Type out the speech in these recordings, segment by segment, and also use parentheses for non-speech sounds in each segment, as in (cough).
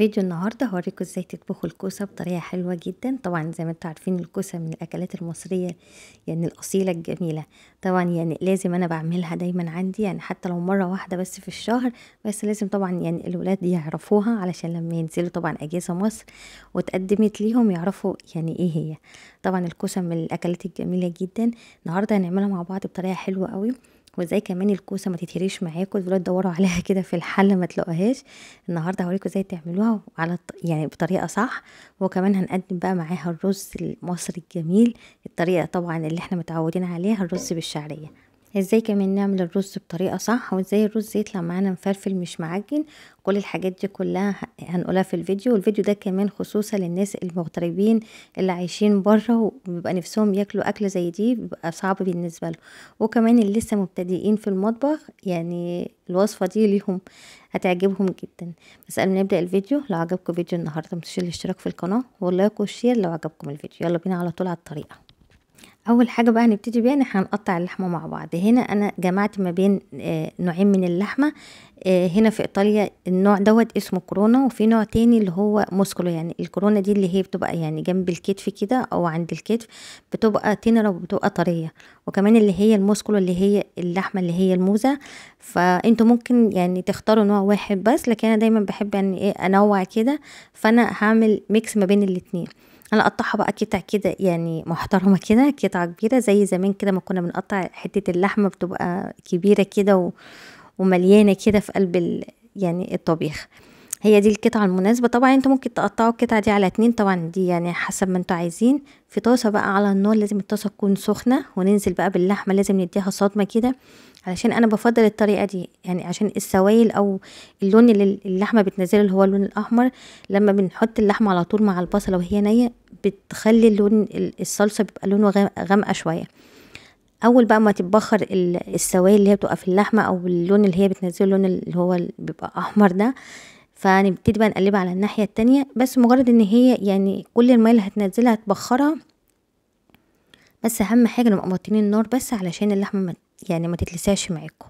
فيديو النهارده هوريكم ازاي تطبخوا الكوسه بطريقه حلوه جدا طبعا زي ما انتم عارفين الكوسه من الاكلات المصريه يعني الاصيله الجميله طبعا يعني لازم انا بعملها دايما عندي يعني حتى لو مره واحده بس في الشهر بس لازم طبعا يعني الولاد يعرفوها علشان لما ينزلوا طبعا اجازه مصر وتقدمت ليهم يعرفوا يعني ايه هي طبعا الكوسه من الاكلات الجميله جدا النهارده هنعملها مع بعض بطريقه حلوه قوي وازاي كمان الكوسه ما تتهريش معاكم تفضلوا تدوروا عليها (laughs) كده في الحل ما تلاقوهاش النهارده هوريكم ازاي تعملوها على يعني بطريقه صح وكمان هنقدم بقى معاها الرز المصري الجميل الطريقه طبعا اللي احنا متعودين عليها الرز بالشعريه ازاي كمان نعمل الرز بطريقه صح وازاي الرز يطلع معانا مفلفل مش معجن كل الحاجات دي كلها هنقولها في الفيديو والفيديو ده كمان خصوصا للناس المغتربين اللي عايشين بره وبيبقى نفسهم ياكلوا اكله زي دي بيبقى صعب بالنسبه لهم وكمان اللي لسه مبتدئين في المطبخ يعني الوصفه دي ليهم هتعجبهم جدا بس قبل ما نبدا الفيديو لو عجبكم فيديو النهارده متنسوش الاشتراك في القناه واللايك والشير لو عجبكم الفيديو يلا بينا على طول على الطريقه اول حاجه بقى هنبتدي بيها ان احنا نقطع اللحمه مع بعض هنا انا جمعت ما بين آه، نوعين من اللحمه آه، هنا في ايطاليا النوع دوت اسمه كورونا وفي نوع تاني اللي هو موسكولو يعني الكورونا دي اللي هي بتبقى يعني جنب الكتف كده او عند الكتف بتبقى تنرة وبتبقى طريه وكمان اللي هي الموسكولو اللي هي اللحمه اللي هي الموزه فانتوا ممكن يعني تختاروا نوع واحد بس لكن انا دايما بحب يعني ايه انوع كده فانا هعمل ميكس ما بين الاتنين انا اقطعها بقى قطع كده يعني محترمه كده قطعه كبيره زي زمان كده ما كنا بنقطع حته اللحمه بتبقى كبيره كده و... ومليانه كده في قلب ال... يعني الطبيخ هي دي القطعة المناسبة طبعا انتوا ممكن تقطعوا القطعة دي على اتنين طبعا دي يعني حسب ما انتوا عايزين في طاسة بقى على النار لازم الطاسة تكون سخنة وننزل بقى باللحمة لازم نديها صدمة كده علشان انا بفضل الطريقة دي يعني عشان السوائل او اللون اللي اللحمة بتنزله اللي هو اللون الاحمر لما بنحط اللحمة على طول مع البصلة وهي نية بتخلي اللون الصلصة بيبقى لونه غامقة شوية اول بقى ما تتبخر السوائل اللي هي بتبقى في اللحمه او اللون اللي هي بتنزله اللون اللي هو بيبقى احمر ده فنبتدي بقى نقلبها على الناحية التانية بس مجرد ان هي يعني كل المية اللي هتنزلها هتبخرها بس اهم حاجة نبقى موطنين النار بس علشان اللحمة يعني ما تتلساش معاكم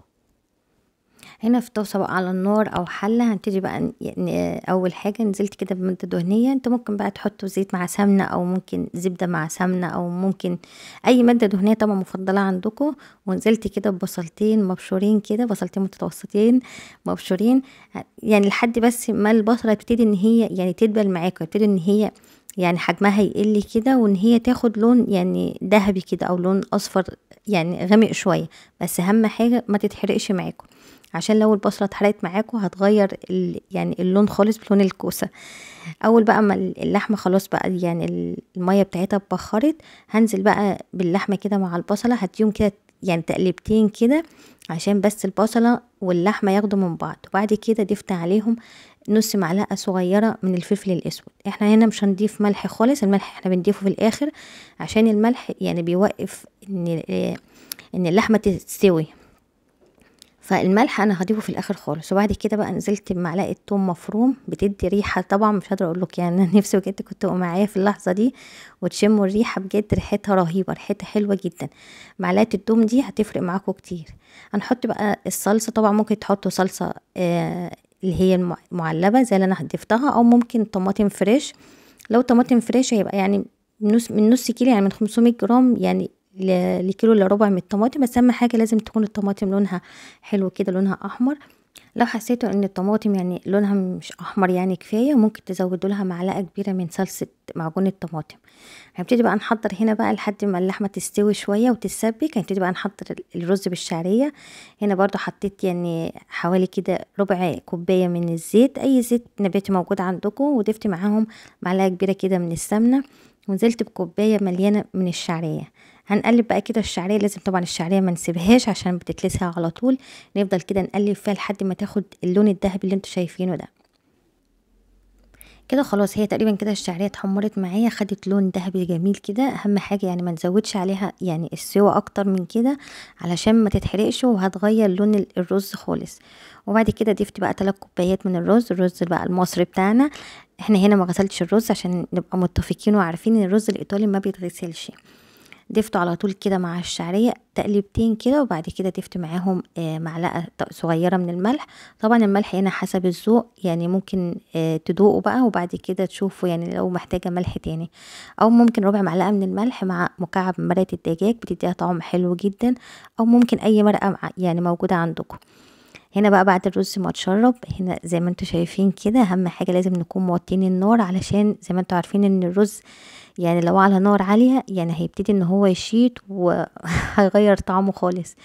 هنا في طاسه بقى على النار او حله هنبتدي بقى اول حاجه نزلت كده بماده دهنيه انت ممكن بقى تحطوا زيت مع سمنه او ممكن زبده مع سمنه او ممكن اي ماده دهنيه طبعا مفضله عندكم ونزلت كده ببصلتين مبشورين كده بصلتين متوسطين مبشورين يعني لحد بس ما البصله تبتدي ان هي يعني تدبل معاكم تبتدي ان هي يعني حجمها يقل كده وان هي تاخد لون يعني ذهبي كده او لون اصفر يعني غامق شويه بس اهم حاجه ما تتحرقش معاكم عشان لو البصله اتحرقت معاكم هتغير ال... يعني اللون خالص بلون الكوسه اول بقى ما اللحمه خلاص بقى يعني الميه بتاعتها اتبخرت هنزل بقى باللحمه كده مع البصله هديهم كده يعني تقلبتين كده عشان بس البصله واللحمه ياخدوا من بعض وبعد كده ضفت عليهم نص معلقه صغيره من الفلفل الاسود احنا هنا مش هنضيف ملح خالص الملح احنا بنضيفه في الاخر عشان الملح يعني بيوقف ان ان اللحمه تستوي فالملح انا هضيفه في الاخر خالص وبعد كده بقى نزلت بمعلقه توم مفروم بتدي ريحه طبعا مش قادره اقول لك يعني (laughs) نفسي بجد كنت معايا في اللحظه دي وتشموا الريحه بجد ريحتها رهيبه ريحتها حلوه جدا معلقه التوم دي هتفرق معاكم كتير هنحط بقى الصلصه طبعا ممكن تحطوا صلصه آه اللي هي المعلبه زي اللي انا هضيفتها او ممكن طماطم فريش لو طماطم فريش هيبقى يعني من نص كيلو يعني من 500 جرام يعني لكيلو الا ربع من الطماطم بس اهم حاجه لازم تكون الطماطم لونها حلو كده لونها احمر لو حسيتوا ان الطماطم يعني لونها مش احمر يعني كفايه ممكن تزودوا لها معلقه كبيره من صلصه معجون الطماطم هنبتدي بقى نحضر هنا بقى لحد ما اللحمه تستوي شويه وتتسبك هنبتدي بقى نحضر الرز بالشعريه هنا برضو حطيت يعني حوالي كده ربع كوبايه من الزيت اي زيت نباتي موجود عندكم وضفت معاهم معلقه كبيره كده من السمنه ونزلت بكوبايه مليانه من الشعريه هنقلب بقى كده الشعريه لازم طبعا الشعريه ما نسيبهاش عشان بتتلسها على طول نفضل كده نقلب فيها لحد ما تاخد اللون الذهبي اللي انتوا شايفينه ده كده خلاص هي تقريبا كده الشعريه اتحمرت معايا خدت لون ذهبي جميل كده اهم حاجه يعني ما نزودش عليها يعني السوى اكتر من كده علشان ما تتحرقش وهتغير لون الرز خالص وبعد كده ضفت بقى 3 كوبايات من الرز الرز بقى المصري بتاعنا احنا هنا ما غسلتش الرز عشان نبقى متفقين وعارفين ان الرز الايطالي ما بيتغسلش دفتوا على طول كده مع الشعرية تقلبتين كده وبعد كده دفت معاهم آه، معلقة صغيرة من الملح طبعا الملح هنا حسب الذوق يعني ممكن آه، تدوقوا بقى وبعد كده تشوفوا يعني لو محتاجة ملح تاني او ممكن ربع معلقة من الملح مع مكعب مرقة الدجاج بتديها طعم حلو جدا او ممكن اي مرقة يعني موجودة عندكم هنا بقى بعد الرز ما اتشرب هنا زي ما انتوا شايفين كده اهم حاجه لازم نكون موطين النار علشان زي ما انتوا عارفين ان الرز يعني لو على نار عاليه يعني هيبتدي ان هو يشيط وهيغير (laughs) طعمه خالص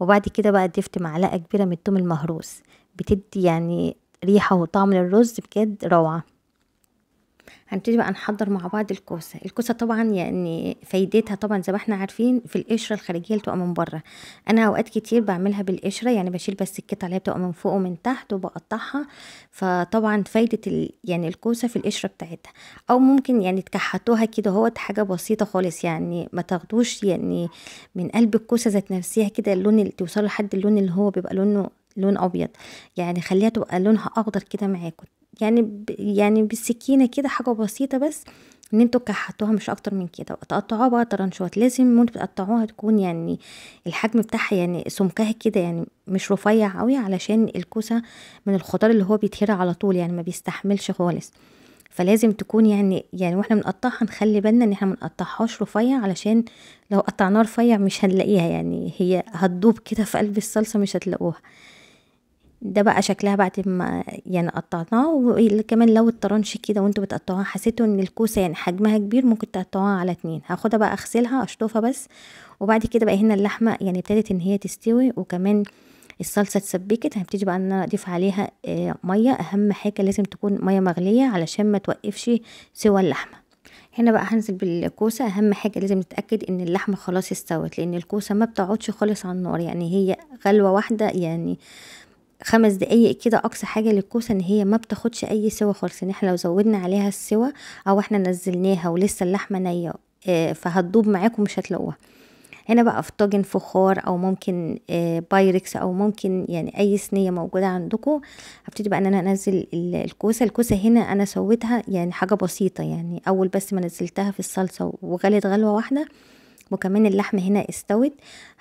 وبعد كده بقى ضفت معلقه كبيره من الثوم المهروس بتدي يعني ريحه وطعم للرز بجد روعه هنبتدي بقى نحضر مع بعض الكوسه الكوسه طبعا يعني فايدتها طبعا زي ما احنا عارفين في القشره الخارجيه اللي بتبقى من بره انا اوقات كتير بعملها بالقشره يعني بشيل بس القطعه اللي بتبقى من فوق ومن تحت وبقطعها فطبعا فايده ال... يعني الكوسه في القشره بتاعتها او ممكن يعني تكحتوها كده اهوت حاجه بسيطه خالص يعني ما تاخدوش يعني من قلب الكوسه ذات نفسها كده اللون اللي توصل لحد اللون اللي هو بيبقى لونه لون ابيض يعني خليها تبقى لونها اخضر كده معاكم يعني ب... يعني بالسكينه كده حاجه بسيطه بس ان انتوا كحتوها مش اكتر من كده وتقطعوها بقى طرنشات لازم وانتوا بتقطعوها تكون يعني الحجم بتاعها يعني سمكها كده يعني مش رفيع قوي علشان الكوسه من الخضار اللي هو بيتهرى على طول يعني ما بيستحملش خالص فلازم تكون يعني يعني واحنا بنقطعها نخلي بالنا ان احنا ما نقطعهاش رفيع علشان لو قطعناها رفيع مش هنلاقيها يعني هي هتدوب كده في قلب الصلصه مش هتلاقوها ده بقى شكلها بعد ما يعني قطعناه وكمان لو الطرنش كده وانتوا بتقطعوها حسيتوا ان الكوسه يعني حجمها كبير ممكن تقطعوها على اتنين هاخدها بقى اغسلها اشطفها بس وبعد كده بقى هنا اللحمه يعني ابتدت ان هي تستوي وكمان الصلصه اتسبكت هنبتدي بقى ان انا اضيف عليها آه، ميه اهم حاجه لازم تكون ميه مغليه علشان ما توقفش سوى اللحمه هنا بقى هنزل بالكوسه اهم حاجه لازم نتاكد ان اللحمه خلاص استوت لان الكوسه ما بتقعدش خالص على النار يعني هي غلوه واحده يعني خمس دقايق كده اقصى حاجه للكوسه ان هي ما بتاخدش اي سوا خالص ان احنا لو زودنا عليها السوا او احنا نزلناها ولسه اللحمه نيه آه، فهتدوب معاكم مش هتلاقوها هنا بقى في طاجن فخار او ممكن آه، بايركس او ممكن يعني اي صينيه موجوده عندكم هبتدي بقى ان انا انزل الكوسه الكوسه هنا انا سويتها يعني حاجه بسيطه يعني اول بس ما نزلتها في الصلصه وغلت غلوه واحده وكمان اللحم هنا استوت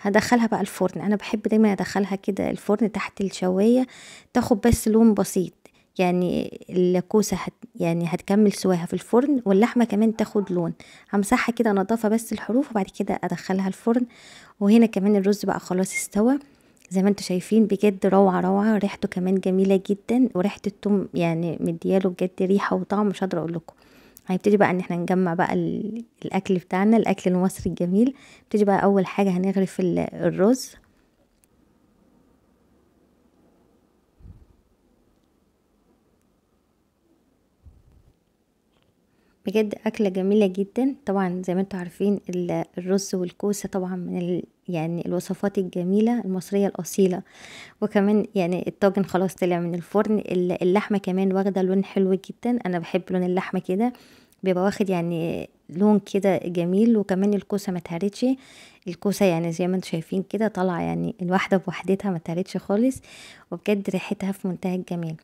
هدخلها بقى الفرن انا بحب دايما ادخلها كده الفرن تحت الشوايه تاخد بس لون بسيط يعني الكوسه هت يعني هتكمل سواها في الفرن واللحمه كمان تاخد لون همسحها كده نظافه بس الحروف وبعد كده ادخلها الفرن وهنا كمان الرز بقى خلاص استوى زي ما انتم شايفين بجد روعه روعه ريحته كمان جميله جدا وريحه التوم يعني مدياله بجد ريحه وطعم مش هقدر اقول لكم هنبتدي بقى ان احنا نجمع بقى الاكل بتاعنا الاكل المصري الجميل نبتدي بقى اول حاجه هنغرف الرز بجد أكلة جميلة جدا طبعا زي ما انتوا عارفين الرز والكوسة طبعا من ال... يعني الوصفات الجميلة المصرية الأصيلة وكمان يعني الطاجن خلاص طلع من الفرن اللحمة كمان واخدة لون حلو جدا أنا بحب لون اللحمة كده بيبقى واخد يعني لون كده جميل وكمان الكوسة ما تهرتش الكوسة يعني زي ما انتم شايفين كده طالعة يعني الواحدة بوحدتها ما تهرتش خالص وبجد ريحتها في منتهى الجمال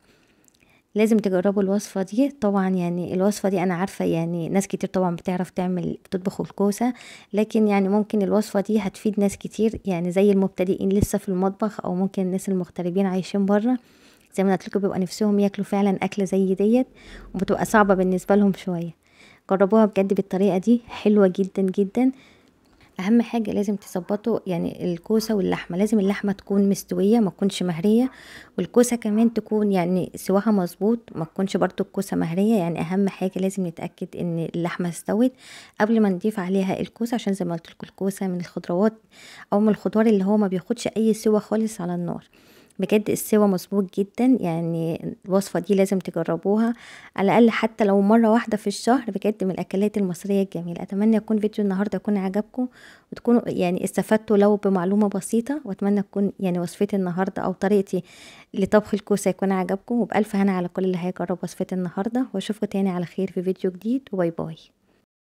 لازم تجربوا الوصفه دي طبعا يعني الوصفه دي انا عارفه يعني ناس كتير طبعا بتعرف تعمل بتطبخ الكوسه لكن يعني ممكن الوصفه دي هتفيد ناس كتير يعني زي المبتدئين لسه في المطبخ او ممكن الناس المغتربين عايشين بره زي ما قلت لكم بيبقى نفسهم ياكلوا فعلا اكله زي ديت وبتبقى صعبه بالنسبه لهم شويه جربوها بجد بالطريقه دي حلوه جدا جدا اهم حاجه لازم تظبطوا يعني الكوسه واللحمه لازم اللحمه تكون مستويه ما تكونش مهريه والكوسه كمان تكون يعني سواها مظبوط ما تكونش برده الكوسه مهريه يعني اهم حاجه لازم نتاكد ان اللحمه استوت قبل ما نضيف عليها الكوسه عشان زي ما قلت الكوسه من الخضروات او من الخضار اللي هو ما بياخدش اي سوى خالص على النار بجد السوا مظبوط جدا يعني الوصفة دي لازم تجربوها على الأقل حتى لو مرة واحدة في الشهر بجد من الأكلات المصرية الجميلة أتمنى يكون فيديو النهاردة يكون عجبكم وتكونوا يعني استفدتوا لو بمعلومة بسيطة وأتمنى تكون يعني وصفتي النهاردة أو طريقتي لطبخ الكوسة يكون عجبكم وبألف هنا على كل اللي هيجرب وصفتي النهاردة وأشوفكم تاني على خير في فيديو جديد وباي باي